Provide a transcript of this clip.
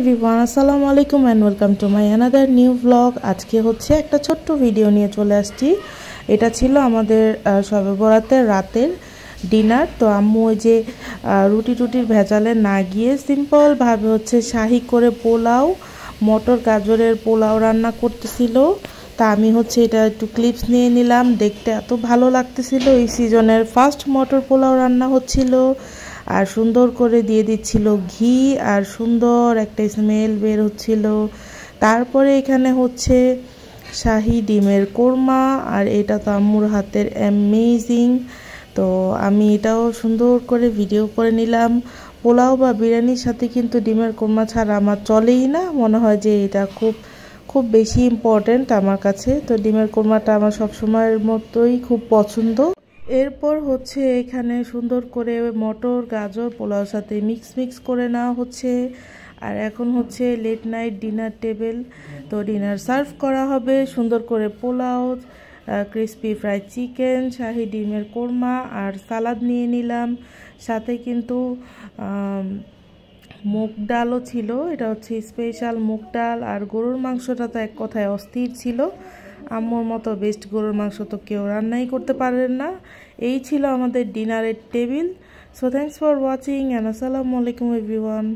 everyone আসসালামু আলাইকুম and welcome to my another new blog আজকে হচ্ছে একটা ছোট্ট ভিডিও নিয়ে চলে আসছি এটা ছিল আমাদের সবে বরাতের রাতের ডিনার তো আম্মু ওই যে রুটি টুটির ভেজালে না গিয়ে সিম্পলভাবে হচ্ছে শাহি করে পোলাও মটর গাজরের পোলাও রান্না করতেছিল তা আমি হচ্ছে এটা একটু ক্লিপস নিয়ে নিলাম দেখতে এত ভালো লাগতেছিল এই সিজনের ফার্স্ট মটর পোলাও রান্না হচ্ছিল আর সুন্দর করে দিয়ে দিচ্ছিল ঘি আর সুন্দর একটা স্মেল বের হচ্ছিল তারপরে এখানে হচ্ছে শাহি ডিমের কোরমা আর এটা তো আম্মুর হাতের অ্যামেজিং তো আমি এটাও সুন্দর করে ভিডিও করে নিলাম পোলাও বা বিরিয়ানির সাথে কিন্তু ডিমের কোরমা ছাড়া আমার চলেই না মনে হয় যে এটা খুব খুব বেশি ইম্পর্ট্যান্ট আমার কাছে তো ডিমের কোরমাটা আমার সবসময়ের মতোই খুব পছন্দ এরপর হচ্ছে এখানে সুন্দর করে মটর গাজর পোলাওর সাথে মিক্স মিক্স করে নেওয়া হচ্ছে আর এখন হচ্ছে লেট নাইট ডিনার টেবিল তো ডিনার সার্ভ করা হবে সুন্দর করে পোলাও ক্রিসপি ফ্রাইড চিকেন শাহি ডিমের কোরমা আর সালাদ নিয়ে নিলাম সাথে কিন্তু মুগ ডালও ছিল এটা হচ্ছে স্পেশাল মুগ ডাল আর গরুর মাংসটা তো এক কথায় অস্থির ছিল আম্মুর মতো বেস্ট গরুর মাংস তো কেউ রান্নাই করতে পারেন না এই ছিল আমাদের ডিনারের table so thanks for watching and আসসালামু আলাইকুম এভরিওয়ান